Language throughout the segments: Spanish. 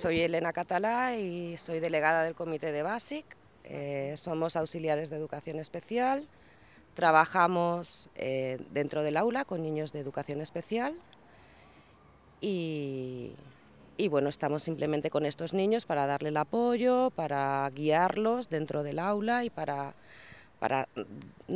Soy Elena Catalá y soy delegada del comité de BASIC. Eh, somos auxiliares de educación especial. Trabajamos eh, dentro del aula con niños de educación especial. y bueno, estamos simplemente con estos niños para darle el apoyo, para guiarlos dentro del aula y para para mm,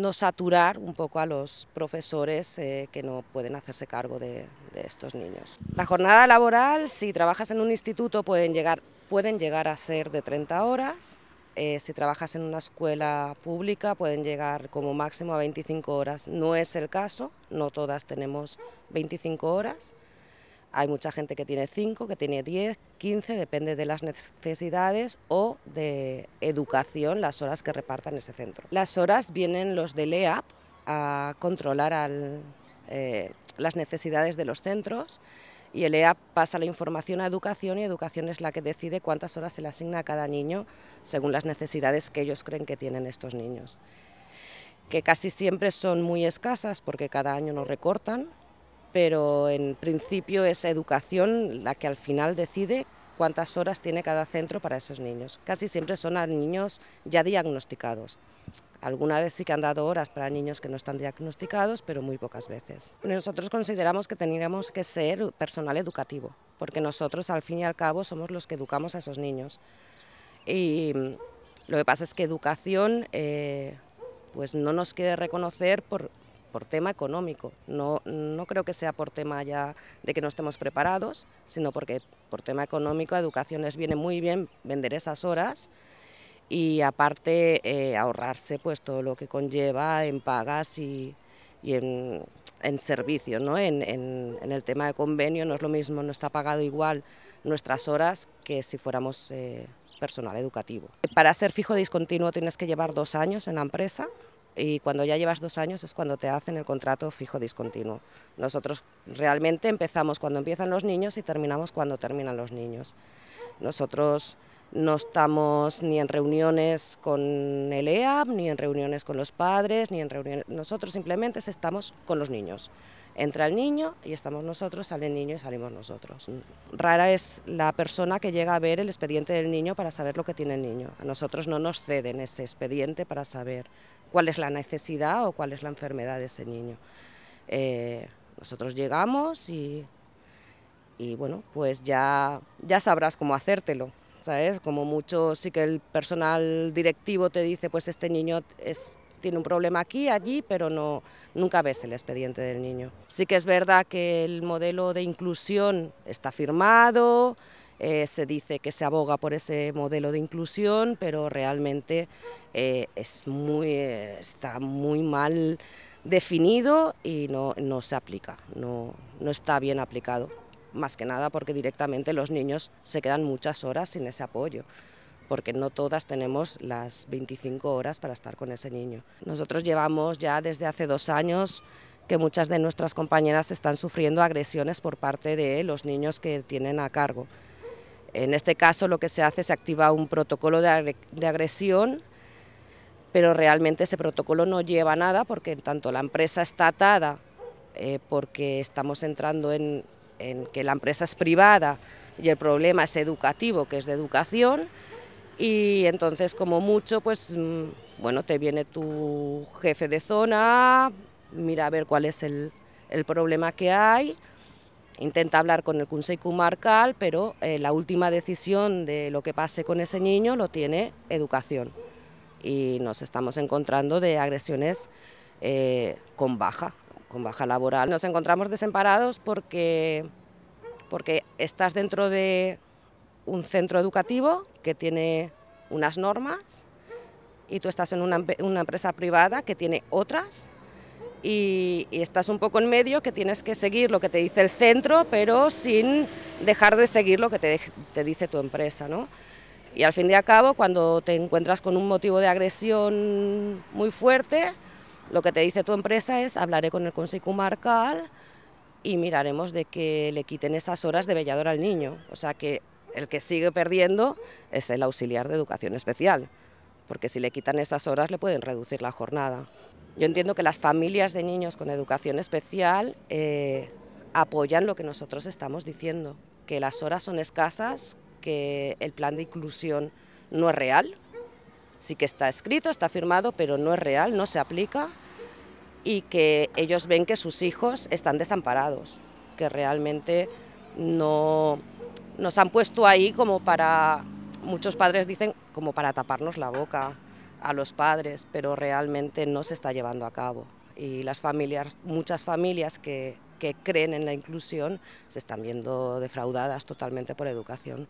no saturar un poco a los profesores eh, que no pueden hacerse cargo de, estos niños. La jornada laboral, si trabajas en un instituto, pueden llegar, pueden llegar a ser de 30 horas. Eh, si trabajas en una escuela pública pueden llegar como máximo a 25 horas. No es el caso, no todas tenemos 25 horas. Hay mucha gente que tiene 5, que tiene 10, 15, depende de las necesidades o de educación las horas que repartan ese centro. Las horas vienen los del EAP a controlar eh, las necesidades de los centros y el EAP pasa la información a educación y educación es la que decide cuántas horas se le asigna a cada niño según las necesidades que ellos creen que tienen estos niños que casi siempre son muy escasas porque cada año nos recortan, pero en principio es educación la que al final decide cuántas horas tiene cada centro para esos niños. Casi siempre son a niños ya diagnosticados. Alguna vez sí que han dado horas para niños que no están diagnosticados, pero muy pocas veces. Nosotros consideramos que teníamos que ser personal educativo, porque nosotros al fin y al cabo somos los que educamos a esos niños. Y lo que pasa es que educación eh, pues no nos quiere reconocer por, por tema económico. No, no creo que sea por tema ya de que no estemos preparados, sino porque por tema económico a educación les viene muy bien vender esas horas y aparte eh, ahorrarse pues todo lo que conlleva en pagas y, en, en servicio, ¿no? En, el tema de convenio no es lo mismo, no está pagado igual nuestras horas que si fuéramos eh, personal educativo. Para ser fijo discontinuo tienes que llevar dos años en la empresa, y cuando ya llevas dos años es cuando te hacen el contrato fijo discontinuo. Nosotros realmente empezamos cuando empiezan los niños y terminamos cuando terminan los niños. Nosotros no estamos ni en reuniones con el EAP, ni en reuniones con los padres, ni en reuniones... Nosotros simplemente estamos con los niños. Entra el niño y estamos nosotros, sale el niño y salimos nosotros. Rara es la persona que llega a ver el expediente del niño para saber lo que tiene el niño. A nosotros no nos ceden ese expediente para saber cuál es la necesidad o cuál es la enfermedad de ese niño. Eh, nosotros llegamos y, y, bueno, pues ya, ya sabrás cómo hacértelo. ¿Sabes? Como mucho sí que el personal directivo te dice, pues este niño es, tiene un problema aquí, allí, pero no, nunca ves el expediente del niño. Sí que es verdad que el modelo de inclusión está firmado, eh, se dice que se aboga por ese modelo de inclusión, pero realmente eh, eh, está muy mal definido y no, se aplica, no, no está bien aplicado. Más que nada porque directamente los niños se quedan muchas horas sin ese apoyo porque no todas tenemos las 25 horas para estar con ese niño. Nosotros llevamos ya desde hace dos años que muchas de nuestras compañeras están sufriendo agresiones por parte de los niños que tienen a cargo. En este caso lo que se hace es activar un protocolo de agresión, pero realmente ese protocolo no lleva nada porque en tanto la empresa está atada, eh, porque estamos entrando en, que la empresa es privada y el problema es educativo, que es de educación, y entonces como mucho, pues mm, bueno, te viene tu jefe de zona, mira a ver cuál es el problema que hay, intenta hablar con el Consejo Comarcal, pero eh, la última decisión de lo que pase con ese niño lo tiene educación. Y nos estamos encontrando de agresiones eh, con baja, con baja laboral. Nos encontramos desamparados porque, estás dentro de un centro educativo que tiene unas normas y tú estás en una empresa privada que tiene otras y, estás un poco en medio que tienes que seguir lo que te dice el centro, pero sin dejar de seguir lo que te, dice tu empresa. ¿no? Y al fin y al cabo, cuando te encuentras con un motivo de agresión muy fuerte, lo que te dice tu empresa es hablaré con el Consejo Comarcal y miraremos de que le quiten esas horas de vellador al niño. O sea que el que sigue perdiendo es el auxiliar de educación especial, porque si le quitan esas horas le pueden reducir la jornada. Yo entiendo que las familias de niños con educación especial eh, apoyan lo que nosotros estamos diciendo, que las horas son escasas, que el plan de inclusión no es real, sí que está escrito, está firmado, pero no es real, no se aplica y que ellos ven que sus hijos están desamparados, que realmente no nos han puesto ahí como para, muchos padres dicen, como para taparnos la boca a los padres, pero realmente no se está llevando a cabo. Y las muchas familias que, que creen en la inclusión se están viendo defraudadas totalmente por educación.